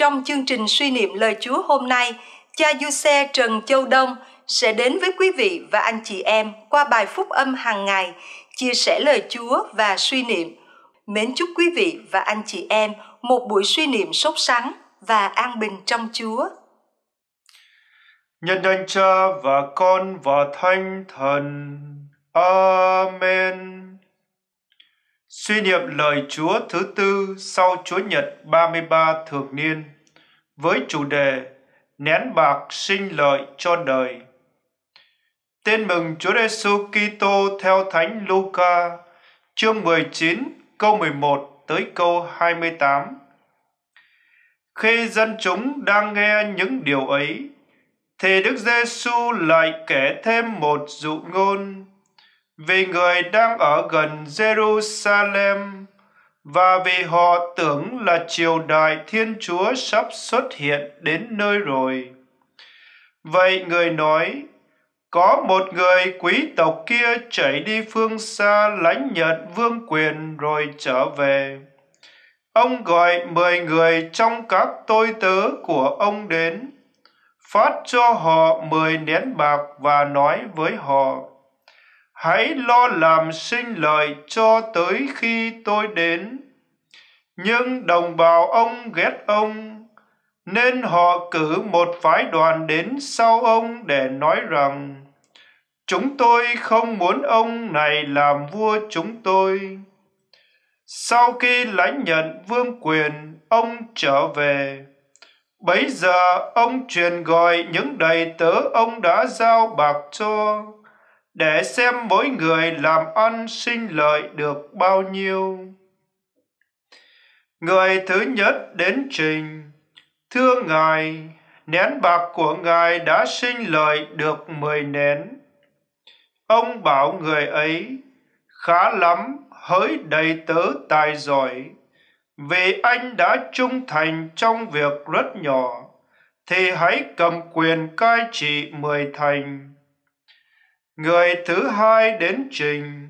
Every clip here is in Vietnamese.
trong chương trình suy niệm lời Chúa hôm nay, cha Du Xe Trần Châu Đông sẽ đến với quý vị và anh chị em qua bài phúc âm hàng ngày, chia sẻ lời Chúa và suy niệm. Mến chúc quý vị và anh chị em một buổi suy niệm sốt sắng và an bình trong Chúa. Nhân danh Cha và Con và Thánh Thần. Amen. Suy niệm lời Chúa thứ tư sau Chúa Nhật 33 thường niên với chủ đề Nén bạc sinh lợi cho đời. Tên mừng Chúa Giêsu Kitô theo Thánh Luca, chương 19, câu 11 tới câu 28. Khi dân chúng đang nghe những điều ấy, thì Đức Giêsu lại kể thêm một dụ ngôn vì người đang ở gần Jerusalem và vì họ tưởng là triều đại Thiên Chúa sắp xuất hiện đến nơi rồi. Vậy người nói, có một người quý tộc kia chạy đi phương xa lãnh nhận vương quyền rồi trở về. Ông gọi mười người trong các tôi tớ của ông đến, phát cho họ mười nén bạc và nói với họ hãy lo làm sinh lời cho tới khi tôi đến nhưng đồng bào ông ghét ông nên họ cử một phái đoàn đến sau ông để nói rằng chúng tôi không muốn ông này làm vua chúng tôi sau khi lãnh nhận vương quyền ông trở về bấy giờ ông truyền gọi những đầy tớ ông đã giao bạc cho để xem mỗi người làm ăn sinh lợi được bao nhiêu. Người thứ nhất đến trình, thưa Ngài, nén bạc của Ngài đã sinh lợi được mười nén. Ông bảo người ấy, khá lắm, hỡi đầy tớ tài giỏi, vì anh đã trung thành trong việc rất nhỏ, thì hãy cầm quyền cai trị mười thành người thứ hai đến trình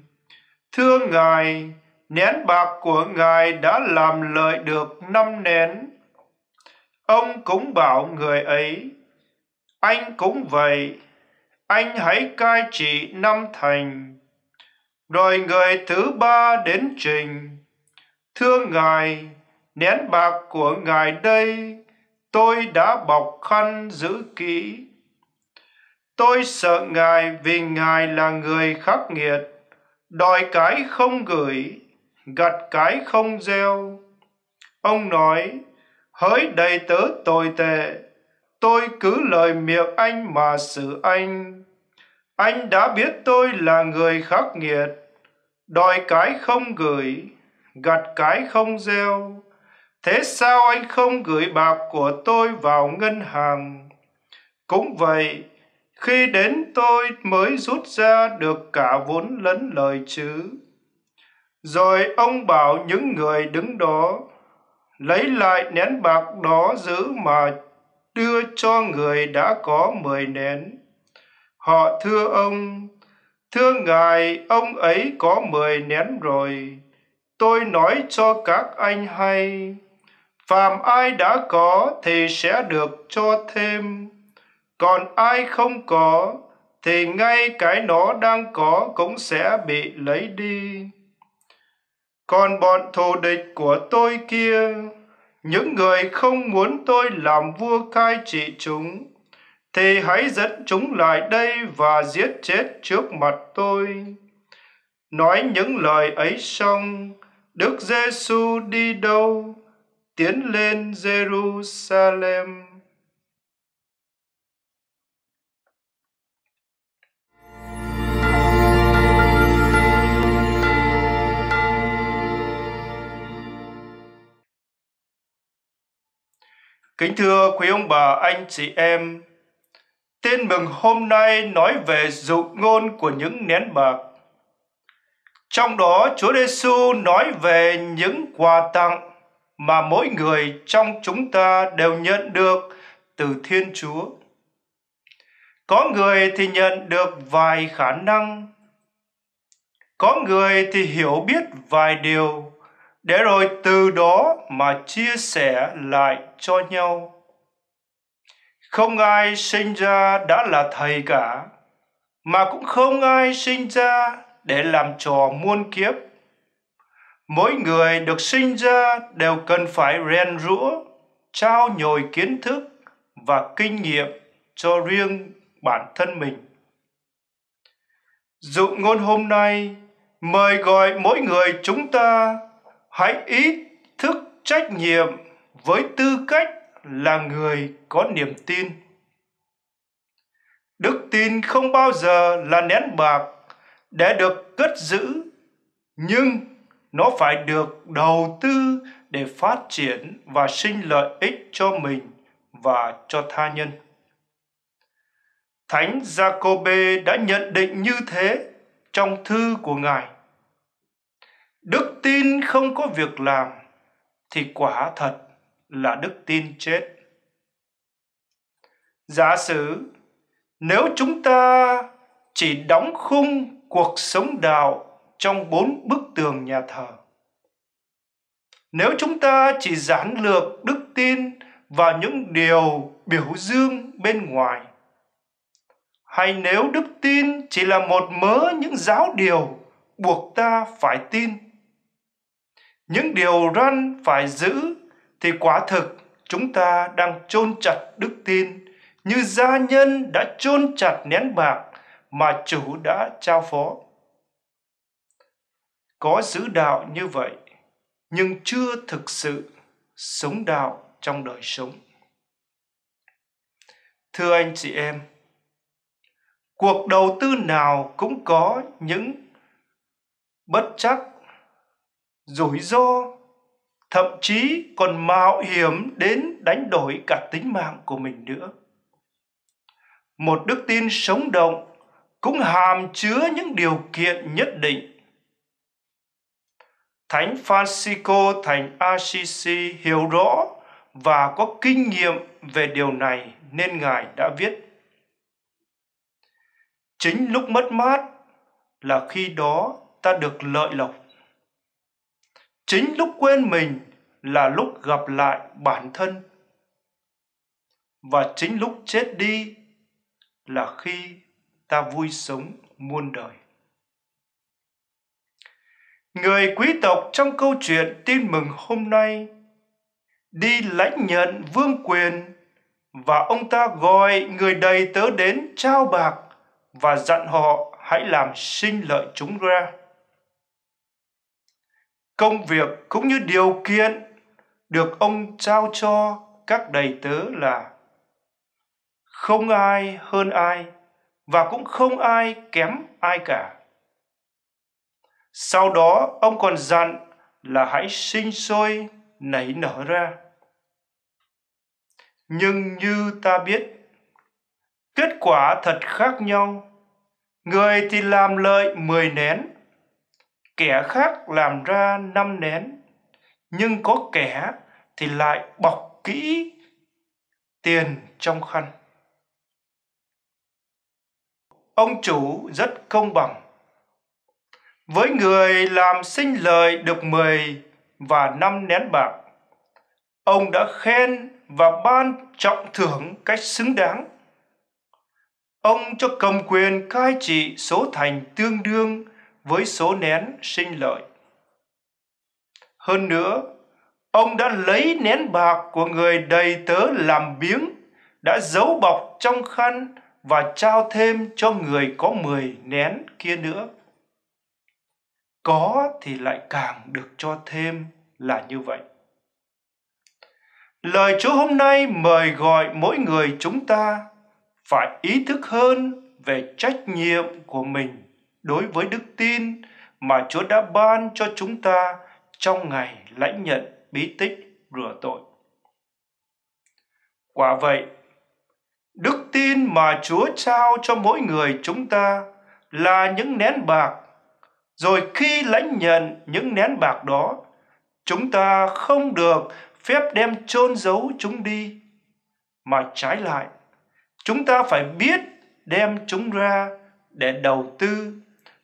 thưa ngài nén bạc của ngài đã làm lợi được năm nén ông cũng bảo người ấy anh cũng vậy anh hãy cai trị năm thành rồi người thứ ba đến trình thưa ngài nén bạc của ngài đây tôi đã bọc khăn giữ kỹ Tôi sợ Ngài vì Ngài là người khắc nghiệt, đòi cái không gửi, gặt cái không gieo. Ông nói, hỡi đầy tớ tồi tệ, tôi cứ lời miệng anh mà xử anh. Anh đã biết tôi là người khắc nghiệt, đòi cái không gửi, gặt cái không gieo. Thế sao anh không gửi bạc của tôi vào ngân hàng? Cũng vậy, khi đến tôi mới rút ra được cả vốn lẫn lời chứ. Rồi ông bảo những người đứng đó, lấy lại nén bạc đó giữ mà đưa cho người đã có mười nén. Họ thưa ông, thưa ngài, ông ấy có mười nén rồi. Tôi nói cho các anh hay, phàm ai đã có thì sẽ được cho thêm còn ai không có thì ngay cái nó đang có cũng sẽ bị lấy đi còn bọn thù địch của tôi kia những người không muốn tôi làm vua cai trị chúng thì hãy dẫn chúng lại đây và giết chết trước mặt tôi nói những lời ấy xong đức giêsu đi đâu tiến lên jerusalem Kính thưa quý ông bà, anh chị em, tin mừng hôm nay nói về dụ ngôn của những nén bạc. Trong đó Chúa Giêsu nói về những quà tặng mà mỗi người trong chúng ta đều nhận được từ Thiên Chúa. Có người thì nhận được vài khả năng, có người thì hiểu biết vài điều, để rồi từ đó mà chia sẻ lại cho nhau không ai sinh ra đã là thầy cả mà cũng không ai sinh ra để làm trò muôn kiếp mỗi người được sinh ra đều cần phải rèn rũa trao nhồi kiến thức và kinh nghiệm cho riêng bản thân mình Dụ ngôn hôm nay mời gọi mỗi người chúng ta hãy ý thức trách nhiệm với tư cách là người có niềm tin đức tin không bao giờ là nén bạc để được cất giữ nhưng nó phải được đầu tư để phát triển và sinh lợi ích cho mình và cho tha nhân thánh jacobe đã nhận định như thế trong thư của ngài đức tin không có việc làm thì quả thật là đức tin chết giả sử nếu chúng ta chỉ đóng khung cuộc sống đạo trong bốn bức tường nhà thờ nếu chúng ta chỉ giản lược đức tin vào những điều biểu dương bên ngoài hay nếu đức tin chỉ là một mớ những giáo điều buộc ta phải tin những điều răn phải giữ thì quả thực chúng ta đang chôn chặt đức tin như gia nhân đã chôn chặt nén bạc mà chủ đã trao phó. Có giữ đạo như vậy nhưng chưa thực sự sống đạo trong đời sống. Thưa anh chị em, cuộc đầu tư nào cũng có những bất chắc rủi ro thậm chí còn mạo hiểm đến đánh đổi cả tính mạng của mình nữa một đức tin sống động cũng hàm chứa những điều kiện nhất định Thánh Francisco thành Assisi hiểu rõ và có kinh nghiệm về điều này nên ngài đã viết Chính lúc mất mát là khi đó ta được lợi lộc chính lúc quên mình là lúc gặp lại bản thân và chính lúc chết đi là khi ta vui sống muôn đời người quý tộc trong câu chuyện tin mừng hôm nay đi lãnh nhận vương quyền và ông ta gọi người đầy tớ đến trao bạc và dặn họ hãy làm sinh lợi chúng ra công việc cũng như điều kiện được ông trao cho các đầy tớ là không ai hơn ai và cũng không ai kém ai cả sau đó ông còn dặn là hãy sinh sôi nảy nở ra nhưng như ta biết kết quả thật khác nhau người thì làm lợi mười nén kẻ khác làm ra năm nén nhưng có kẻ thì lại bọc kỹ tiền trong khăn ông chủ rất công bằng với người làm sinh lời được mười và năm nén bạc ông đã khen và ban trọng thưởng cách xứng đáng ông cho cầm quyền cai trị số thành tương đương với số nén sinh lợi. Hơn nữa, ông đã lấy nén bạc của người đầy tớ làm biếng, đã giấu bọc trong khăn và trao thêm cho người có 10 nén kia nữa. Có thì lại càng được cho thêm là như vậy. Lời Chúa hôm nay mời gọi mỗi người chúng ta phải ý thức hơn về trách nhiệm của mình đối với đức tin mà Chúa đã ban cho chúng ta trong ngày lãnh nhận bí tích rửa tội. Quả vậy, đức tin mà Chúa trao cho mỗi người chúng ta là những nén bạc, rồi khi lãnh nhận những nén bạc đó, chúng ta không được phép đem chôn giấu chúng đi, mà trái lại, chúng ta phải biết đem chúng ra để đầu tư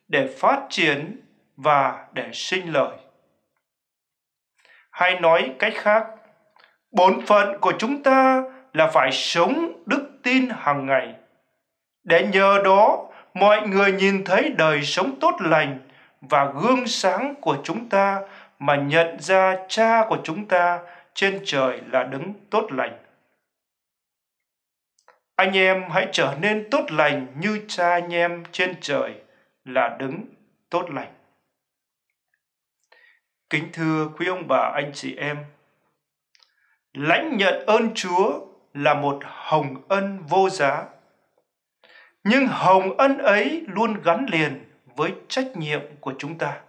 để phát triển và để sinh lời. Hay nói cách khác, bổn phận của chúng ta là phải sống đức tin hàng ngày. Để nhờ đó, mọi người nhìn thấy đời sống tốt lành và gương sáng của chúng ta mà nhận ra cha của chúng ta trên trời là đứng tốt lành. Anh em hãy trở nên tốt lành như cha anh em trên trời – là đứng tốt lành. Kính thưa quý ông bà anh chị em, lãnh nhận ơn Chúa là một hồng ân vô giá. Nhưng hồng ân ấy luôn gắn liền với trách nhiệm của chúng ta.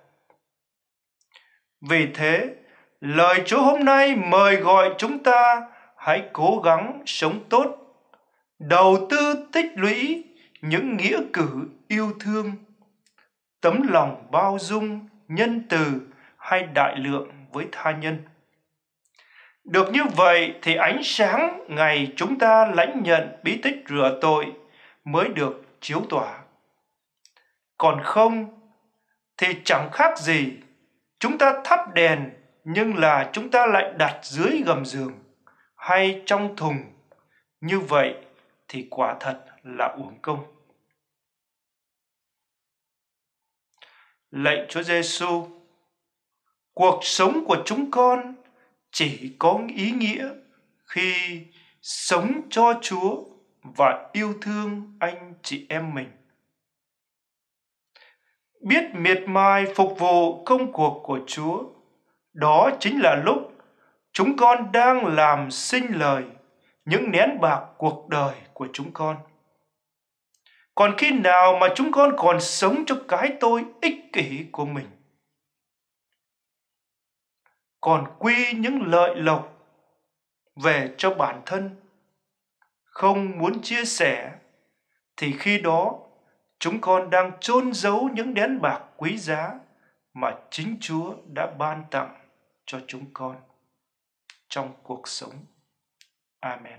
Vì thế, lời Chúa hôm nay mời gọi chúng ta hãy cố gắng sống tốt, đầu tư tích lũy những nghĩa cử yêu thương tấm lòng bao dung nhân từ hay đại lượng với tha nhân được như vậy thì ánh sáng ngày chúng ta lãnh nhận bí tích rửa tội mới được chiếu tỏa còn không thì chẳng khác gì chúng ta thắp đèn nhưng là chúng ta lại đặt dưới gầm giường hay trong thùng như vậy thì quả thật là uổng công lạy Chúa Giêsu, cuộc sống của chúng con chỉ có ý nghĩa khi sống cho Chúa và yêu thương anh chị em mình. Biết miệt mài phục vụ công cuộc của Chúa, đó chính là lúc chúng con đang làm sinh lời những nén bạc cuộc đời của chúng con còn khi nào mà chúng con còn sống cho cái tôi ích kỷ của mình còn quy những lợi lộc về cho bản thân không muốn chia sẻ thì khi đó chúng con đang chôn giấu những đén bạc quý giá mà chính chúa đã ban tặng cho chúng con trong cuộc sống amen